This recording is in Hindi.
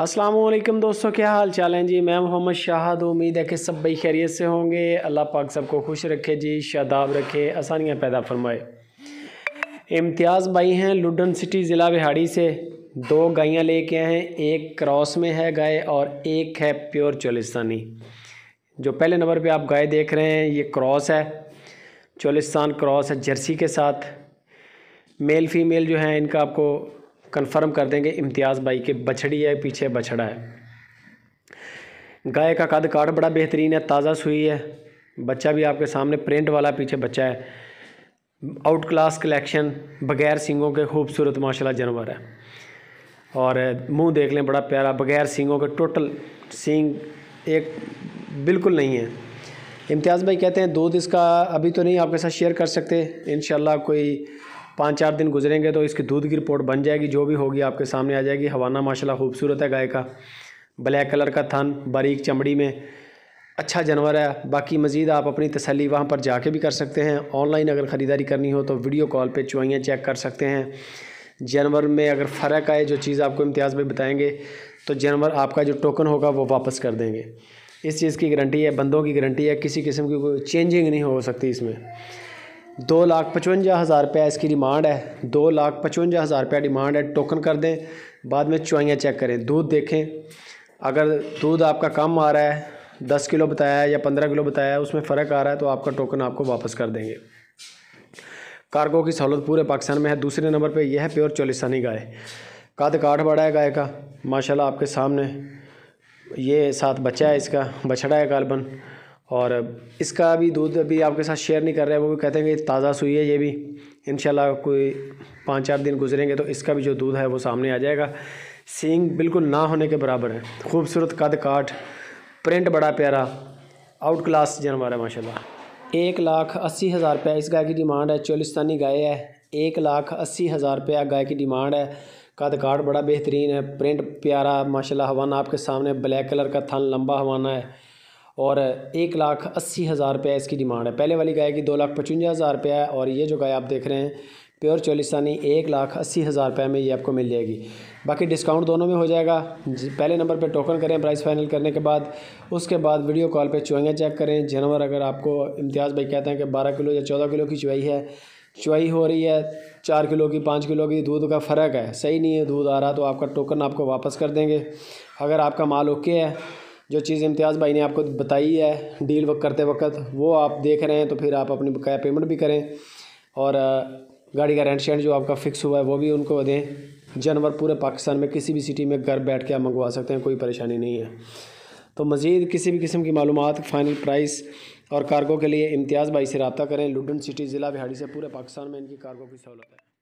असलम दोस्तों क्या हाल चाल हैं जी मैं मोहम्मद शाहद उम्मीद है कि सब भाई खैरियत से होंगे अल्लाह पाक सबको खुश रखे जी शादाब रखे आसानियाँ पैदा फरमाए इम्तियाज़ भाई हैं लुडन सिटी ज़िला बिहाड़ी से दो गायें लेके आए हैं एक क्रॉस में है गाय और एक है प्योर चोलिस्तानी जो पहले नंबर पे आप गाय देख रहे हैं ये क्रॉस है चोलिस्तान क्रॉस है जर्सी के साथ मेल फीमेल जो है इनका आपको कंफर्म कर देंगे इम्तियाज़ भाई के बछड़ी है पीछे बछड़ा है गाय का कद काट बड़ा बेहतरीन है ताज़ा सुई है बच्चा भी आपके सामने प्रिंट वाला पीछे बच्चा है आउट क्लास कलेक्शन बगैर सिंगों के खूबसूरत माशाल्लाह जानवर है और मुंह देख लें बड़ा प्यारा बगैर सिंगों के टोटल सिंग एक बिल्कुल नहीं है इम्तियाज़ भाई कहते हैं दूध इसका अभी तो नहीं आपके साथ शेयर कर सकते इन कोई पाँच चार दिन गुजरेंगे तो इसकी दूध की रिपोर्ट बन जाएगी जो भी होगी आपके सामने आ जाएगी हवाना माशाल्लाह खूबसूरत है गाय का ब्लैक कलर का थन बारीक चमड़ी में अच्छा जानवर है बाकी मज़ीद आप अपनी तसली वहाँ पर जाके भी कर सकते हैं ऑनलाइन अगर ख़रीदारी करनी हो तो वीडियो कॉल पर चुआइयाँ चेक कर सकते हैं जानवर में अगर फ़र्क आए जो चीज़ आपको इम्तियाज़ में बताएँगे तो जानवर आपका जो टोकन होगा वो वापस कर देंगे इस चीज़ की गारंटी है बंदों की गारंटी है किसी किस्म की कोई चेंजिंग नहीं हो सकती इसमें दो लाख पचवंजा हज़ार रुपया इसकी डिमांड है दो लाख पचवंजा हज़ार रुपया डिमांड है टोकन कर दें बाद में चुआइयाँ चेक करें दूध देखें अगर दूध आपका कम आ रहा है दस किलो बताया है या पंद्रह किलो बताया है उसमें फ़र्क आ रहा है तो आपका टोकन आपको वापस कर देंगे कार्गो की सहूलत पूरे पाकिस्तान में है दूसरे नंबर पर यह है प्योर चौलिसानी गाय कद काठ बड़ा है गाय का माशाला आपके सामने ये साथ बच्चा है इसका बछड़ा है कार्बन और इसका भी दूध अभी आपके साथ शेयर नहीं कर रहे वो भी कहते हैं कि ताज़ा सुई है ये भी इन कोई पाँच चार दिन गुजरेंगे तो इसका भी जो दूध है वो सामने आ जाएगा सींग बिल्कुल ना होने के बराबर है खूबसूरत कद काट प्रिंट बड़ा प्यारा आउट क्लास जानवर है माशाल्लाह एक लाख अस्सी हज़ार रुपया इस गाय की डिमांड है चोलिस्तानी गाय है एक लाख अस्सी हज़ार रुपया गाय की डिमांड है कद काट बड़ा बेहतरीन है प्रिंट प्यारा माशाल्लाह हवाना आपके सामने ब्लैक कलर का थन लंबा हवाना है और एक लाख अस्सी हज़ार रुपया इसकी डिमांड है पहले वाली गाय की दो लाख पचवंजा हज़ार रुपया है और ये जो गाय आप देख रहे हैं प्योर चोलिस्तानी एक लाख अस्सी हज़ार रुपये में ये आपको मिल जाएगी बाकी डिस्काउंट दोनों में हो जाएगा पहले नंबर पर टोकन करें प्राइस फाइनल करने के बाद उसके बाद वीडियो कॉल पे चुआइयाँ चेक करें जानवर अगर आपको इम्तियाज़ भाई कहते हैं कि बारह किलो या चौदह किलो की चुवाई है चुवाई हो रही है चार किलो की पाँच किलो की दूध का फ़र्क है सही नहीं है दूध आ रहा तो आपका टोकन आपको वापस कर देंगे अगर आपका माल ओके है जो चीज़ इम्तियाज़ भाई ने आपको बताई है डील करते वक्त वो आप देख रहे हैं तो फिर आप अपनी बकाया पेमेंट भी करें और गाड़ी का रेंट शेंट जो आपका फ़िक्स हुआ है वो भी उनको दें जानवर पूरे पाकिस्तान में किसी भी सिटी में घर बैठ के आप मंगवा सकते हैं कोई परेशानी नहीं है तो मज़ीद किसी भी किस्म की मालूम फ़ाइनल प्राइस और कार्गो के लिए इम्तियाज़ भाई से रबता करें लुडन सिटी ज़िला बिहाड़ी से पूरे पाकिस्तान में इनकी कार्गो की सहूलत है